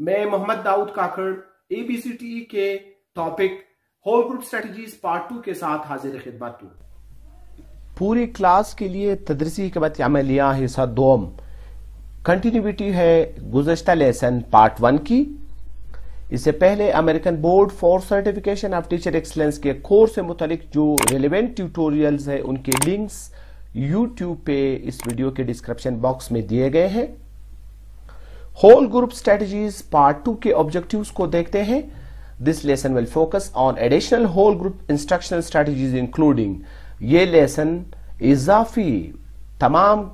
मैं Mohammad Dawood Kakar ABCT e के topic whole group strategies part two के साथ हाजिर खिदमत हूँ पूरी क्लास के लिए तदरसी हमत लिया हिस्सा दोम कंटिन्यूटी है गुजशत लेसन पार्ट वन की इससे पहले American board for certification of teacher excellence के कोर्स से मुतलिक जो रेलिवेंट ट्यूटोरियल्स है उनके लिंक्स यूट्यूब पे इस वीडियो के डिस्क्रिप्शन बॉक्स में दिए गए हैं whole group strategies part two के ऑब्जेक्टिव्स को देखते हैं this lesson will focus on additional whole group instructional strategies including ये लेसन इजाफी तमाम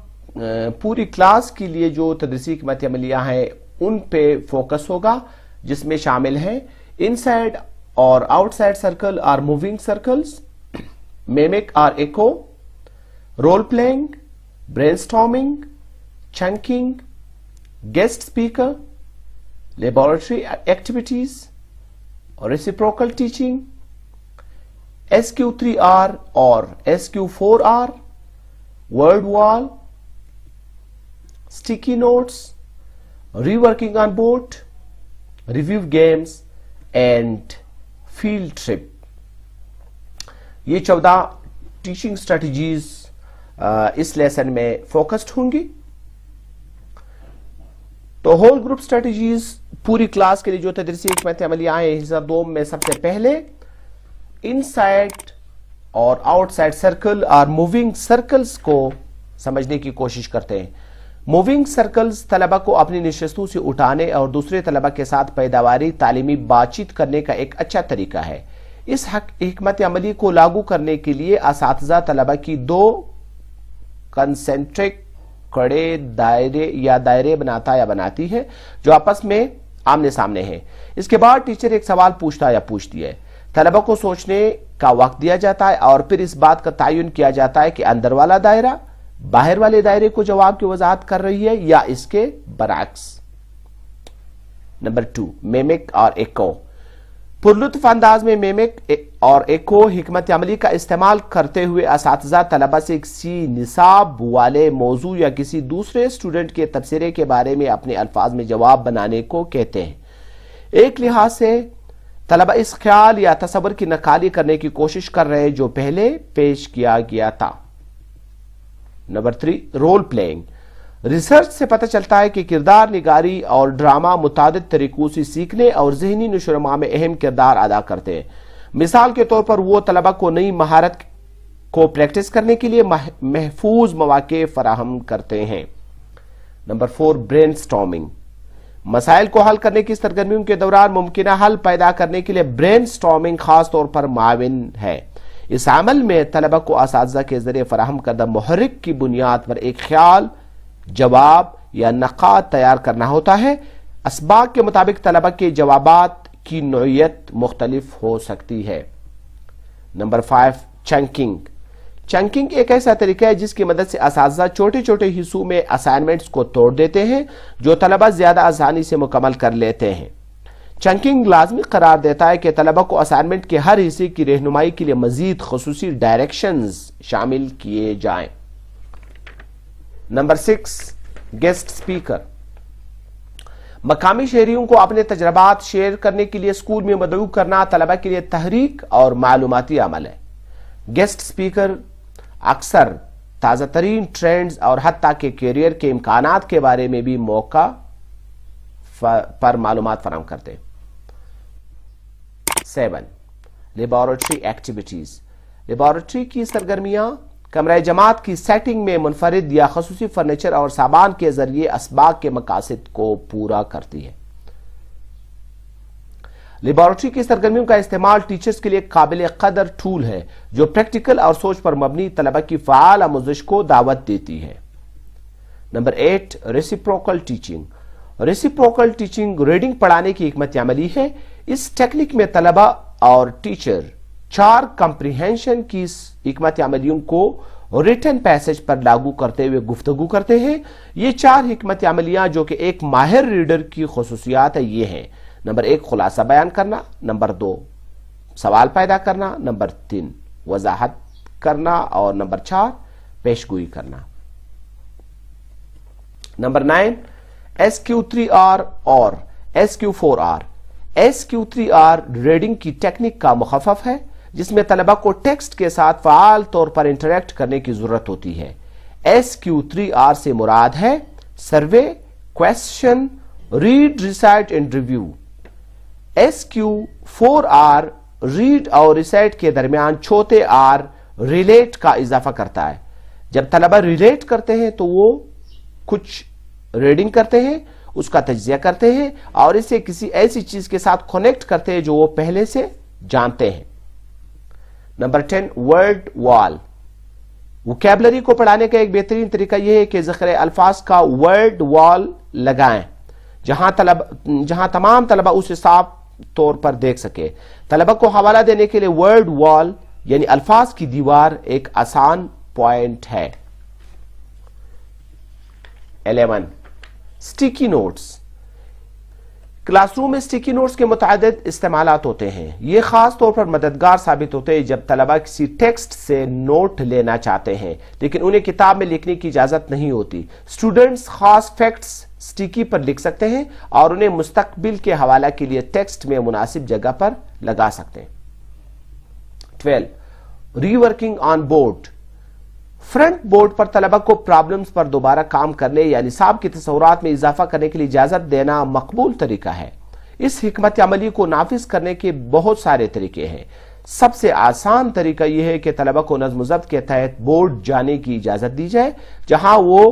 पूरी क्लास के लिए जो तदरीसी मत अमलिया है उन पे फोकस होगा जिसमें शामिल इन इनसाइड और outside circle or moving circles mimic or echo role playing storming chunking guest speaker, laboratory activities, reciprocal teaching, SQ3R or SQ4R, word wall, sticky notes, reworking on board, review games and field trip. ये चौदह teaching strategies इस lesson में focused होंगी तो whole group strategies पूरी class के लिए जो तदरसी हमत अमली आए हिस्सा दो में सबसे पहले इनसाइड और आउटसाइड सर्कल और मूविंग सर्कल्स को समझने की कोशिश करते हैं मूविंग सर्कल्स तलबा को अपनी नशस्तों से उठाने और दूसरे तलबा के साथ पैदावारी तालीमी बातचीत करने का एक अच्छा तरीका है इस हमत अमली को लागू करने के लिए इस तलबा की दो कंसेंट्रिक कड़े दायरे या दायरे बनाता या बनाती है जो आपस में आमने सामने है इसके बाद टीचर एक सवाल पूछता या पूछती है तलबा को सोचने का वक्त दिया जाता है और फिर इस बात का तयन किया जाता है कि अंदर वाला दायरा बाहर वाले दायरे को जवाब की वजाहत कर रही है या इसके बराक्स नंबर टू मेमिक और एको पुरलुत्फ अंदाज में मेमिक और एको हमत अमली का इस्तेमाल करते हुए इस तलबा से किसी निसाब वाले मौजू या किसी दूसरे स्टूडेंट के तबसरे के बारे में अपने अल्फाज में जवाब बनाने को कहते हैं एक लिहाज से तलबा इस ख्याल या तस्वर की नकाली करने की कोशिश कर रहे हैं जो पहले पेश किया गया था number three role playing research से पता चलता है कि किरदार निगारी और ड्रामा मुताद तरीकों से सीखने और जहनी नशोनमा में अहम किरदार अदा करते हैं मिसाल के तौर पर वो तलबा को नई महारत को प्रैक्टिस करने के लिए महफूज मौाक फराहम करते हैं नंबर फोर ब्रेन स्टॉमिंग मसाइल को हल करने की सरगर्मियों के दौरान मुमकिन हल पैदा करने के लिए ब्रेन स्टॉमिंग खासतौर पर माविन है इस अमल में तलबा को इस के जरिए फराहम करदा मोहरिक की बुनियाद पर एक ख्याल जवाब या नकात तैयार करना होता है इसबाक के मुताबिक तलबा के जवाब की नोयत मुख्तलिफ हो सकती है नंबर फाइव चंकिंग चंकिंग एक ऐसा तरीका है जिसकी मदद से इस छोटे छोटे हिस्सों में असाइनमेंट्स को तोड़ देते हैं जो तलबा ज़्यादा आसानी से मुकम्मल कर लेते हैं चंकिंग लाजमी करार देता है कि तलबा को असाइनमेंट के हर हिस्से की रहनुमाई के लिए मजीद खसूसी डायरेक्शन शामिल किए जाएं नंबर सिक्स गेस्ट स्पीकर मकामी शहरियों को अपने तजर्बात शेयर करने के लिए स्कूल में मदऊ करना तलबा के लिए तहरीक और मालूमती अमल है गेस्ट स्पीकर अक्सर ताज़ा तरीन ट्रेंड्स और हती के करियर के इम्कान के बारे में भी मौका पर मालूम फराम करते सेवन लेबॉरेटरी एक्टिविटीज़ लेबॉरेटरी की सरगर्मियां कमरा जमात की सेटिंग में मुनफरद या खसूसी फर्नीचर और सामान के जरिए इसबाक के मकासद को पूरा करती है लेबॉरटरी की सरगर्मियों का इस्तेमाल टीचर्स के लिए काबिल कदर टूल है जो प्रैक्टिकल और सोच पर मबनी तलबा की फ़ाल आमोजिश को दावत देती है number eight reciprocal teaching reciprocal teaching reading पढ़ाने की एक अमली है इस टेक्निक में तलबा और टीचर चार कंप्रीहेंशन की हमत अमलियों को रिटर्न पैसेज पर लागू करते हुए गुफ्तगु करते हैं ये चार हमत अमलियाँ जो कि एक माहिर रीडर की खसूसियात है ये हैं नंबर एक खुलासा बयान करना नंबर दो सवाल पैदा करना नंबर तीन वजाहत करना और नंबर चार पेशगोई करना number nine S Q three R और S Q four R S Q three R reading की टेक्निक का मुखफ है जिसमें तलबा को टेक्स्ट के साथ फाल तौर पर इंटरेक्ट करने की जरूरत होती है एस क्यू थ्री आर से मुराद है survey question read recite and review S Q four R read और रिसाइट के दरमियान छोटे आर रिलेट का इजाफा करता है जब तलबा रिलेट करते हैं तो वो कुछ रीडिंग करते हैं उसका तजिया करते हैं और इसे किसी ऐसी चीज के साथ कनेक्ट करते हैं जो वो पहले से जानते हैं number ten word wall vocabulary को पढ़ाने का एक बेहतरीन तरीका यह है कि जखर अल्फाज का वर्ड वॉल लगाएं जहां तलब जहां तमाम तलबा उसे साफ तौर पर देख सके तलबा को हवाला देने के लिए वर्ड वॉल यानी अल्फाज की दीवार एक आसान पॉइंट है एलेवन स्टिकी नोट्स क्लासरूम में स्टिकी नोट्स के मुतद इस्तेमाल होते हैं ये खास तौर पर मददगार साबित होते हैं जब तलबा किसी टेक्स्ट से नोट लेना चाहते हैं लेकिन उन्हें किताब में लिखने की इजाज़त नहीं होती स्टूडेंट्स खास फैक्ट्स स्टिकी पर लिख सकते हैं और उन्हें मुस्तबिल के हवाला के लिए टेक्स्ट में मुनासिब जगह पर लगा सकते हैं twelve reworking on board front board पर तलबा को प्रॉब्लम्स पर दोबारा काम करने या निसाब की तस्वरत में इजाफा करने के लिए इजाजत देना मकबूल तरीका है इस हमत अमली को नाफिज करने के बहुत सारे तरीके हैं सबसे आसान तरीका यह है कि तलबा को नज्म जब्त के तहत बोर्ड जाने की इजाजत दी जाए जहां वो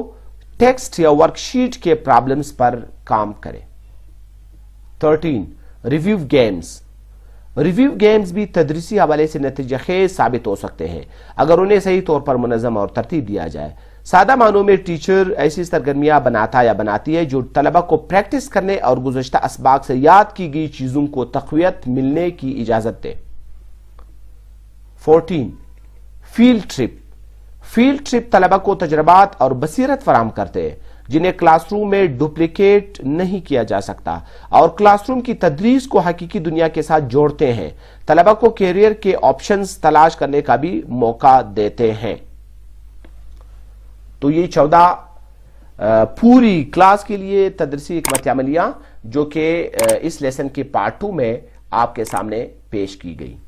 टेक्स्ट या वर्कशीट के प्रॉब्लम्स पर काम करें thirteen review games review games भी तदरीसी हवाले से नतीजा खेज साबित हो सकते हैं अगर उन्हें सही तौर पर मुनजम और तरतीब दिया जाए सादा मानों में टीचर ऐसी सरगर्मियां बनाता या बनाती है जो तलबा को प्रैक्टिस करने और गुजशत इसबाक से याद की गई चीज़ों को तकवीत मिलने की इजाज़त दे fourteen field trip field trip तलबा को तजर्बात और बसीरत फराम करते हैं जिन्हें क्लासरूम में डुप्लीकेट नहीं किया जा सकता और क्लासरूम की तदरीस को हकीकी दुनिया के साथ जोड़ते हैं तलबा को कैरियर के ऑप्शन तलाश करने का भी मौका देते हैं तो ये चौदह पूरी क्लास के लिए तदरसी हमत अमलियाँ जो कि इस लेसन के पार्ट टू में आपके सामने पेश की गई